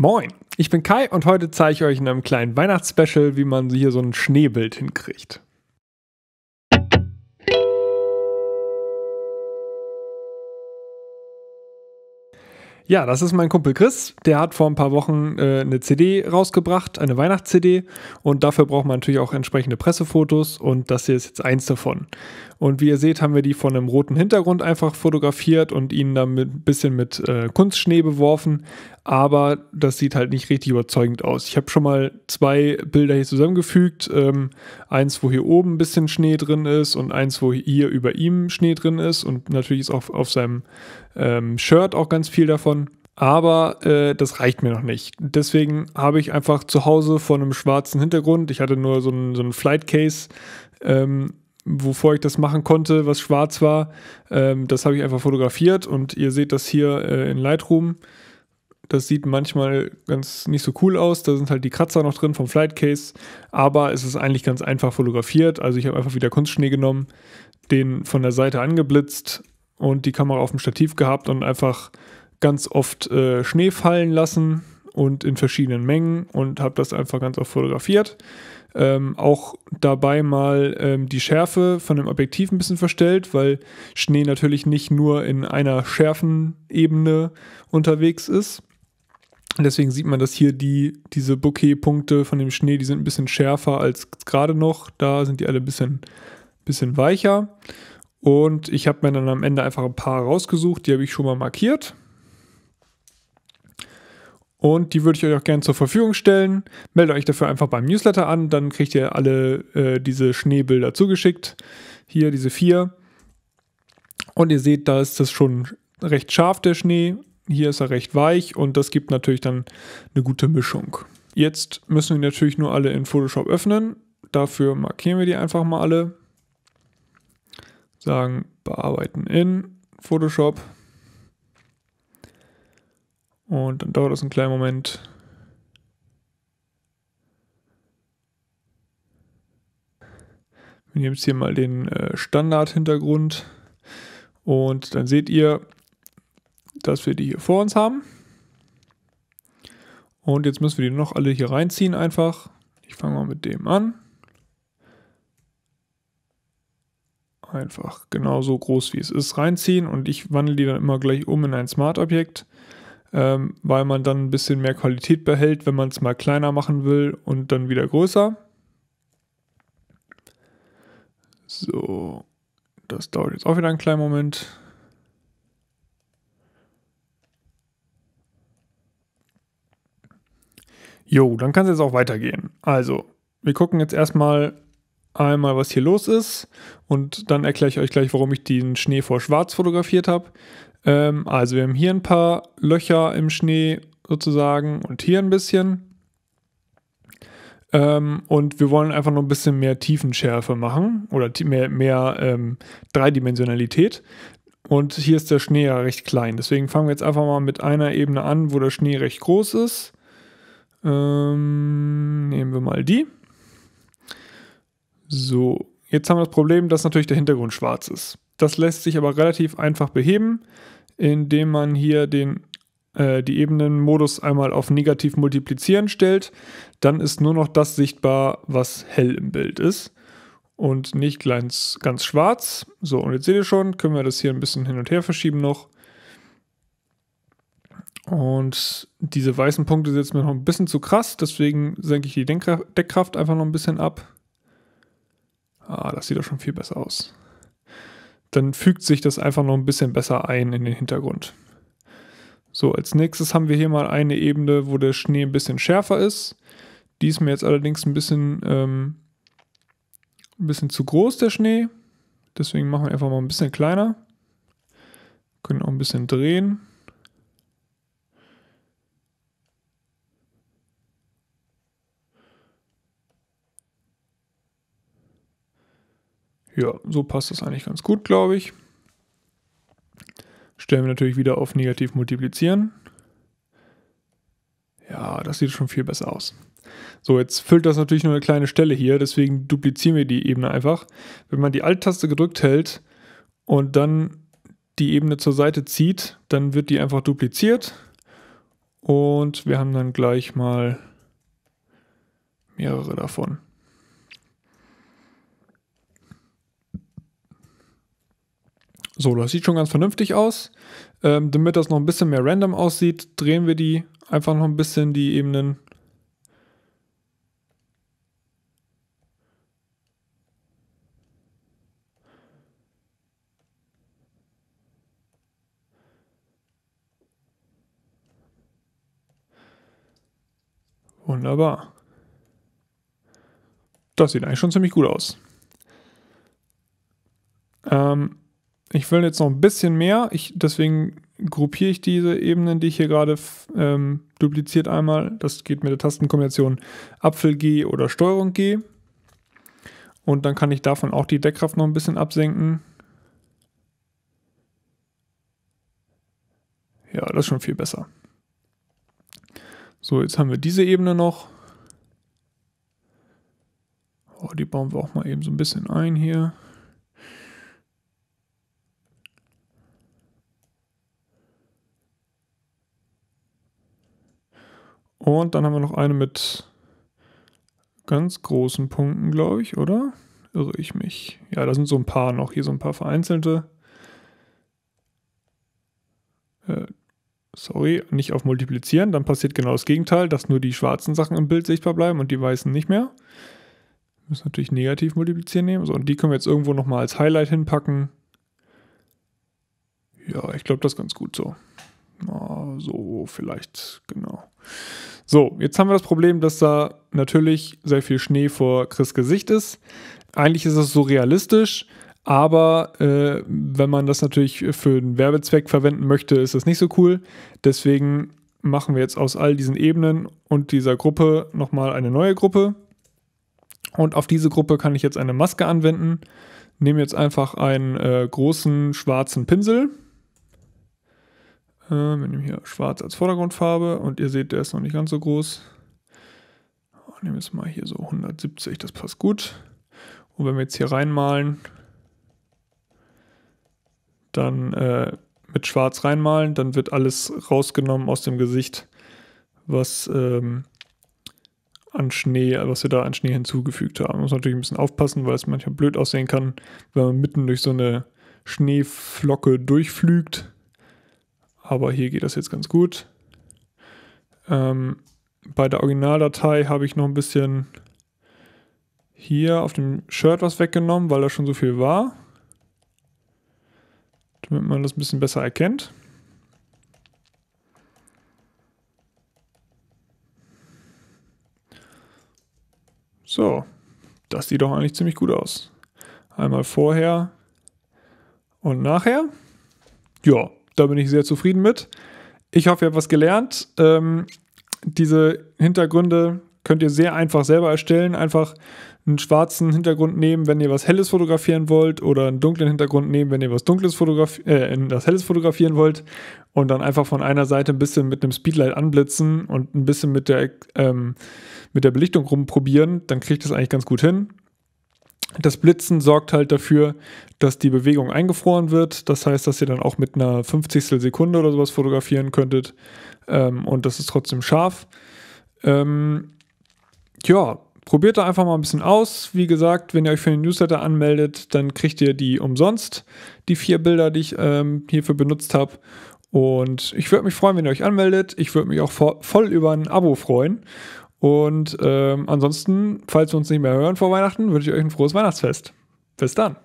Moin, ich bin Kai und heute zeige ich euch in einem kleinen Weihnachtsspecial, wie man hier so ein Schneebild hinkriegt. Ja, das ist mein Kumpel Chris. Der hat vor ein paar Wochen äh, eine CD rausgebracht, eine Weihnachts-CD. Und dafür braucht man natürlich auch entsprechende Pressefotos. Und das hier ist jetzt eins davon. Und wie ihr seht, haben wir die von einem roten Hintergrund einfach fotografiert und ihn dann ein bisschen mit äh, Kunstschnee beworfen aber das sieht halt nicht richtig überzeugend aus. Ich habe schon mal zwei Bilder hier zusammengefügt. Ähm, eins, wo hier oben ein bisschen Schnee drin ist und eins, wo hier über ihm Schnee drin ist. Und natürlich ist auch auf seinem ähm, Shirt auch ganz viel davon. Aber äh, das reicht mir noch nicht. Deswegen habe ich einfach zu Hause vor einem schwarzen Hintergrund, ich hatte nur so einen, so einen Flight Case, ähm, wovor ich das machen konnte, was schwarz war. Ähm, das habe ich einfach fotografiert und ihr seht das hier äh, in Lightroom das sieht manchmal ganz nicht so cool aus. Da sind halt die Kratzer noch drin vom Flight Case. Aber es ist eigentlich ganz einfach fotografiert. Also ich habe einfach wieder Kunstschnee genommen, den von der Seite angeblitzt und die Kamera auf dem Stativ gehabt und einfach ganz oft äh, Schnee fallen lassen und in verschiedenen Mengen und habe das einfach ganz oft fotografiert. Ähm, auch dabei mal ähm, die Schärfe von dem Objektiv ein bisschen verstellt, weil Schnee natürlich nicht nur in einer schärfen Ebene unterwegs ist deswegen sieht man, dass hier die, diese Bouquet-Punkte von dem Schnee, die sind ein bisschen schärfer als gerade noch. Da sind die alle ein bisschen, bisschen weicher. Und ich habe mir dann am Ende einfach ein paar rausgesucht, die habe ich schon mal markiert. Und die würde ich euch auch gerne zur Verfügung stellen. Meldet euch dafür einfach beim Newsletter an, dann kriegt ihr alle äh, diese Schneebilder zugeschickt. Hier diese vier. Und ihr seht, da ist das schon recht scharf, der Schnee. Hier ist er recht weich und das gibt natürlich dann eine gute Mischung. Jetzt müssen wir natürlich nur alle in Photoshop öffnen. Dafür markieren wir die einfach mal alle. Sagen bearbeiten in Photoshop. Und dann dauert das einen kleinen Moment. Wir nehmen jetzt hier mal den äh, Standard-Hintergrund. Und dann seht ihr, dass wir die hier vor uns haben. Und jetzt müssen wir die noch alle hier reinziehen einfach. Ich fange mal mit dem an. Einfach genauso groß wie es ist reinziehen und ich wandle die dann immer gleich um in ein Smart-Objekt, ähm, weil man dann ein bisschen mehr Qualität behält, wenn man es mal kleiner machen will und dann wieder größer. So, das dauert jetzt auch wieder einen kleinen Moment. Jo, dann kann es jetzt auch weitergehen. Also, wir gucken jetzt erstmal einmal, was hier los ist und dann erkläre ich euch gleich, warum ich den Schnee vor Schwarz fotografiert habe. Ähm, also, wir haben hier ein paar Löcher im Schnee sozusagen und hier ein bisschen. Ähm, und wir wollen einfach noch ein bisschen mehr Tiefenschärfe machen oder mehr, mehr ähm, Dreidimensionalität. Und hier ist der Schnee ja recht klein. Deswegen fangen wir jetzt einfach mal mit einer Ebene an, wo der Schnee recht groß ist. Ähm, nehmen wir mal die. So, jetzt haben wir das Problem, dass natürlich der Hintergrund schwarz ist. Das lässt sich aber relativ einfach beheben, indem man hier den, äh, die Ebenenmodus einmal auf negativ multiplizieren stellt. Dann ist nur noch das sichtbar, was hell im Bild ist und nicht ganz, ganz schwarz. So, und jetzt seht ihr schon, können wir das hier ein bisschen hin und her verschieben noch. Und diese weißen Punkte sind jetzt mir noch ein bisschen zu krass, deswegen senke ich die Deckkraft einfach noch ein bisschen ab. Ah, das sieht doch schon viel besser aus. Dann fügt sich das einfach noch ein bisschen besser ein in den Hintergrund. So, als nächstes haben wir hier mal eine Ebene, wo der Schnee ein bisschen schärfer ist. Die ist mir jetzt allerdings ein bisschen, ähm, ein bisschen zu groß, der Schnee. Deswegen machen wir einfach mal ein bisschen kleiner. Können auch ein bisschen drehen. Ja, so passt das eigentlich ganz gut, glaube ich. Stellen wir natürlich wieder auf negativ multiplizieren. Ja, das sieht schon viel besser aus. So, jetzt füllt das natürlich nur eine kleine Stelle hier, deswegen duplizieren wir die Ebene einfach. Wenn man die Alt-Taste gedrückt hält und dann die Ebene zur Seite zieht, dann wird die einfach dupliziert. Und wir haben dann gleich mal mehrere davon. So, das sieht schon ganz vernünftig aus. Ähm, damit das noch ein bisschen mehr random aussieht, drehen wir die einfach noch ein bisschen die Ebenen. Wunderbar. Das sieht eigentlich schon ziemlich gut aus. Ähm, ich will jetzt noch ein bisschen mehr. Ich, deswegen gruppiere ich diese Ebenen, die ich hier gerade ähm, dupliziert einmal. Das geht mit der Tastenkombination Apfel G oder Steuerung G. Und dann kann ich davon auch die Deckkraft noch ein bisschen absenken. Ja, das ist schon viel besser. So, jetzt haben wir diese Ebene noch. Oh, die bauen wir auch mal eben so ein bisschen ein hier. Und dann haben wir noch eine mit ganz großen Punkten, glaube ich, oder? Irre ich mich. Ja, da sind so ein paar noch. Hier so ein paar vereinzelte. Äh, sorry, nicht auf Multiplizieren. Dann passiert genau das Gegenteil, dass nur die schwarzen Sachen im Bild sichtbar bleiben und die weißen nicht mehr. müssen natürlich negativ multiplizieren nehmen. So, und die können wir jetzt irgendwo nochmal als Highlight hinpacken. Ja, ich glaube, das ist ganz gut so. Na, so vielleicht, genau. So, jetzt haben wir das Problem, dass da natürlich sehr viel Schnee vor Chris Gesicht ist. Eigentlich ist es so realistisch, aber äh, wenn man das natürlich für einen Werbezweck verwenden möchte, ist das nicht so cool. Deswegen machen wir jetzt aus all diesen Ebenen und dieser Gruppe nochmal eine neue Gruppe. Und auf diese Gruppe kann ich jetzt eine Maske anwenden. Nehme jetzt einfach einen äh, großen schwarzen Pinsel äh, wir nehmen hier schwarz als Vordergrundfarbe und ihr seht, der ist noch nicht ganz so groß. Ich oh, nehme jetzt mal hier so 170, das passt gut. Und wenn wir jetzt hier reinmalen, dann äh, mit schwarz reinmalen, dann wird alles rausgenommen aus dem Gesicht, was ähm, an Schnee, was wir da an Schnee hinzugefügt haben. Man muss natürlich ein bisschen aufpassen, weil es manchmal blöd aussehen kann, wenn man mitten durch so eine Schneeflocke durchflügt aber hier geht das jetzt ganz gut. Ähm, bei der Originaldatei habe ich noch ein bisschen hier auf dem Shirt was weggenommen, weil da schon so viel war. Damit man das ein bisschen besser erkennt. So, das sieht doch eigentlich ziemlich gut aus. Einmal vorher und nachher. Ja, da bin ich sehr zufrieden mit. Ich hoffe, ihr habt was gelernt. Ähm, diese Hintergründe könnt ihr sehr einfach selber erstellen. Einfach einen schwarzen Hintergrund nehmen, wenn ihr was Helles fotografieren wollt, oder einen dunklen Hintergrund nehmen, wenn ihr was Dunkles fotografieren, äh, das Helles fotografieren wollt, und dann einfach von einer Seite ein bisschen mit einem Speedlight anblitzen und ein bisschen mit der, ähm, mit der Belichtung rumprobieren, dann kriegt das eigentlich ganz gut hin. Das Blitzen sorgt halt dafür, dass die Bewegung eingefroren wird. Das heißt, dass ihr dann auch mit einer 50. Sekunde oder sowas fotografieren könntet. Ähm, und das ist trotzdem scharf. Ähm, ja, probiert da einfach mal ein bisschen aus. Wie gesagt, wenn ihr euch für den Newsletter anmeldet, dann kriegt ihr die umsonst, die vier Bilder, die ich ähm, hierfür benutzt habe. Und ich würde mich freuen, wenn ihr euch anmeldet. Ich würde mich auch vo voll über ein Abo freuen. Und ähm, ansonsten, falls wir uns nicht mehr hören vor Weihnachten, wünsche ich euch ein frohes Weihnachtsfest. Bis dann.